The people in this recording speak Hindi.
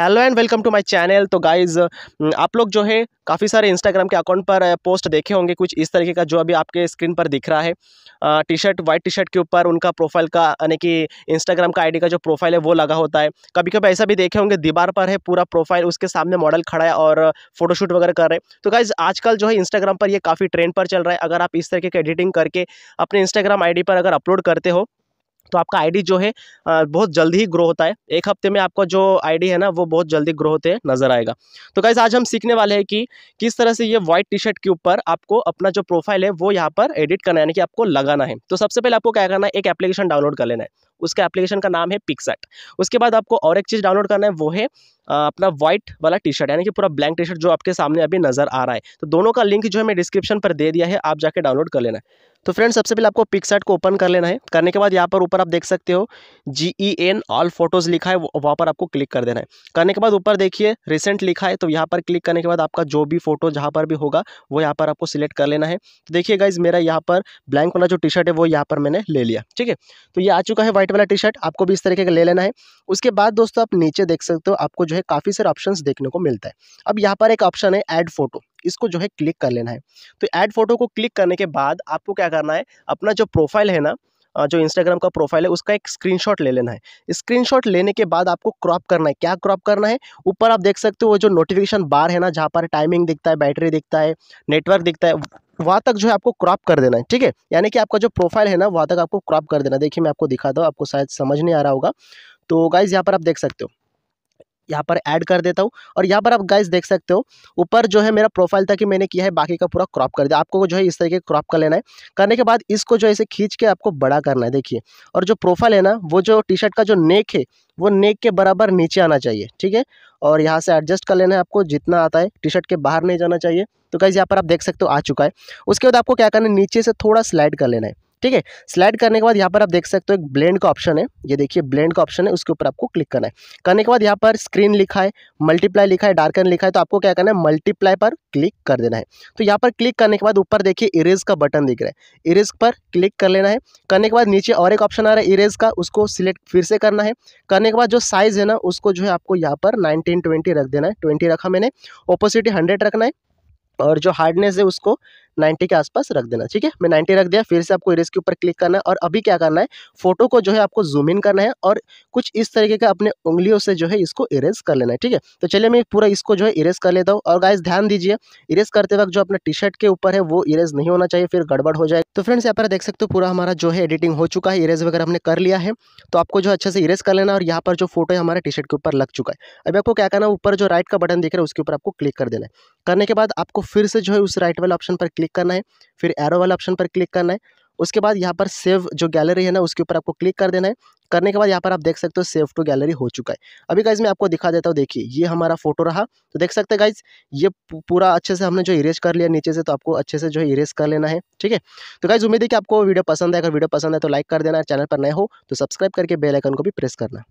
hello and welcome to my channel तो गाइज हम्म, आप लोग जो है काफ़ी सारे इंस्टाग्राम के अकाउंट पर पोस्ट देखे होंगे कुछ इस तरीके का जो अभी आपके स्क्रीन पर दिख रहा है T shirt white T shirt के ऊपर उनका प्रोफाइल का यानी कि इंस्टाग्राम का आईडी का जो प्रोफाइल है वो लगा होता है कभी कभी ऐसा भी देखे होंगे दीवार पर है पूरा प्रोफाइल उसके सामने मॉडल खड़ा है और फोटोशूट वगैरह कर रहे हैं तो गाइज आजकल जो है इंस्टाग्राम पर ये काफ़ी ट्रेंड पर चल रहा है अगर आप इस तरीके का एडिटिंग करके अपने इंस्टाग्राम आई पर अगर अपलोड करते हो तो आपका आईडी जो है बहुत जल्दी ही ग्रो होता है एक हफ्ते में आपका जो आईडी है ना वो बहुत जल्दी ग्रो होते नज़र आएगा तो गाइज आज हम सीखने वाले हैं कि किस तरह से ये व्हाइट टी शर्ट के ऊपर आपको अपना जो प्रोफाइल है वो यहाँ पर एडिट करना है यानी कि आपको लगाना है तो सबसे पहले आपको क्या करना है एक एप्लीकेशन डाउनलोड कर लेना है उसका एप्लीकेशन का नाम है पिक्सट उसके बाद आपको और एक चीज़ डाउनलोड करना है वो है अपना व्हाइट वाला टी शर्ट यानी कि पूरा ब्लैंक टी शर्ट जो आपके सामने अभी नज़र आ रहा है तो दोनों का लिंक जो है मैं डिस्क्रिप्शन पर दे दिया है आप जाके डाउनलोड कर लेना है तो फ्रेंड्स सबसे पहले आपको पिकसाइट को ओपन कर लेना है करने के बाद यहाँ पर ऊपर आप देख सकते हो G E N all photos लिखा है वहाँ पर आपको क्लिक कर देना है करने के बाद ऊपर देखिए रिसेंट लिखा है तो यहाँ पर क्लिक करने के बाद आपका जो भी फोटो जहाँ पर भी होगा वो यहाँ पर आपको सिलेक्ट कर लेना है तो देखिए गाइज मेरा यहाँ पर ब्लैंक वाला जो टी शर्ट है वो यहाँ पर मैंने ले लिया ठीक है तो ये आ चुका है व्हाइट वाला टी शर्ट आपको भी इस तरीके का ले लेना है उसके बाद दोस्तों आप नीचे देख सकते हो आपको जो है काफ़ी सारे ऑप्शन देखने को मिलता है अब यहाँ पर एक ऑप्शन है ऐड फोटो इसको जो है क्लिक कर लेना है तो ऐड फोटो को क्लिक करने के बाद आपको क्या करना है अपना जो प्रोफाइल है ना जो इंस्टाग्राम का प्रोफाइल है उसका एक स्क्रीनशॉट ले लेना है स्क्रीनशॉट लेने के बाद आपको क्रॉप करना है क्या क्रॉप करना है ऊपर आप देख सकते हो वो जो नोटिफिकेशन बार है ना जहाँ पर टाइमिंग दिखता है बैटरी दिखता है नेटवर्क दिखता है वहाँ तक जो है आपको क्रॉप कर देना है ठीक है यानी कि आपका जो प्रोफाइल है ना वहाँ तक आपको क्रॉप कर देना देखिए मैं आपको दिखाता हूँ आपको शायद समझ नहीं आ रहा होगा तो गाइज़ यहाँ पर आप देख सकते हो यहाँ पर ऐड कर देता हूँ और यहाँ पर आप गाइस देख सकते हो ऊपर जो है मेरा प्रोफाइल था कि मैंने किया है बाकी का पूरा क्रॉप कर दिया आपको जो है इस तरीके क्रॉप कर लेना है करने के बाद इसको जो है इसे खींच के आपको बड़ा करना है देखिए और जो प्रोफाइल है ना वो जो टी शर्ट का जो नेक है वो नेक के बराबर नीचे आना चाहिए ठीक है और यहाँ से एडजस्ट कर लेना है आपको जितना आता है टी शर्ट के बाहर नहीं जाना चाहिए तो गाइज़ यहाँ पर आप देख सकते हो आ चुका है उसके बाद आपको क्या करना है नीचे से थोड़ा स्लाइड कर लेना है ठीक है स्लाइड करने के बाद यहाँ पर आप देख सकते हो एक ब्लेंड का ऑप्शन है ये देखिए ब्लेंड का ऑप्शन है उसके ऊपर आपको क्लिक करना है करने के बाद यहाँ पर स्क्रीन लिखा है मल्टीप्लाई लिखा है डार्कन लिखा है तो आपको क्या करना है मल्टीप्लाई पर क्लिक कर देना है तो यहाँ पर क्लिक करने के बाद ऊपर देखिए इरेज का बटन दिख रहा है इरेज पर क्लिक कर लेना है करने के बाद नीचे और एक ऑप्शन आ रहा है इरेज का उसको सिलेक्ट फिर से करना है करने के बाद जो साइज़ है ना उसको जो है आपको यहाँ पर नाइनटीन ट्वेंटी रख देना है ट्वेंटी रखा मैंने ओपोसिटी हंड्रेड रखना है और जो हार्डनेस है उसको 90 के आसपास रख देना ठीक है मैं नाइन्टी रख दिया फिर से आपको इरेज के ऊपर क्लिक करना है और अभी क्या करना है फोटो को जो है आपको जूम इन करना है और कुछ इस तरीके का अपने उंगलियों से जो है इसको इरेज कर लेना है ठीक है तो चलिए मैं पूरा इसको जो है इरेज कर लेता हूँ और गाइज ध्यान दीजिए इरेज करते वक्त जो अपने टी शर्ट के ऊपर है वो इरेज नहीं होना चाहिए फिर गड़बड़ हो जाए तो फ्रेंड्स यहाँ पर देख सकते हो पूरा हमारा जो है एडिटिंग हो चुका है इरेज वगैरह हमने कर लिया है तो आपको जो अच्छे से इरेज कर लेना और यहाँ पर जो फोटो है हमारे टी शर्ट के ऊपर लग चुका है अभी आपको क्या करना है ऊपर जो राइट का बटन दिख रहा है उसके ऊपर आपको क्लिक कर देना है करने के बाद आपको फिर से जो है उस राइट वाले ऑप्शन पर क्लिक क्लिक करना है फिर एरो वाले ऑप्शन पर क्लिक करना है उसके बाद यहाँ पर सेव जो गैलरी है ना उसके ऊपर आपको क्लिक कर देना है करने के बाद यहाँ पर आप देख सकते हो सेव टू गैलरी हो चुका है अभी गाइज मैं आपको दिखा देता हूँ देखिए ये हमारा फोटो रहा तो देख सकते हैं गाइज ये पूरा अच्छे से हमने जो इरेज कर लिया नीचे से तो आपको अच्छे से जो है इरेज कर लेना है ठीक है तो गाइज उम्मीद है कि आपको वीडियो पसंद है अगर वीडियो पसंद है तो लाइक कर देना चैनल पर नए हो तो सब्सक्राइब करके बेलाइकन को भी प्रेस करना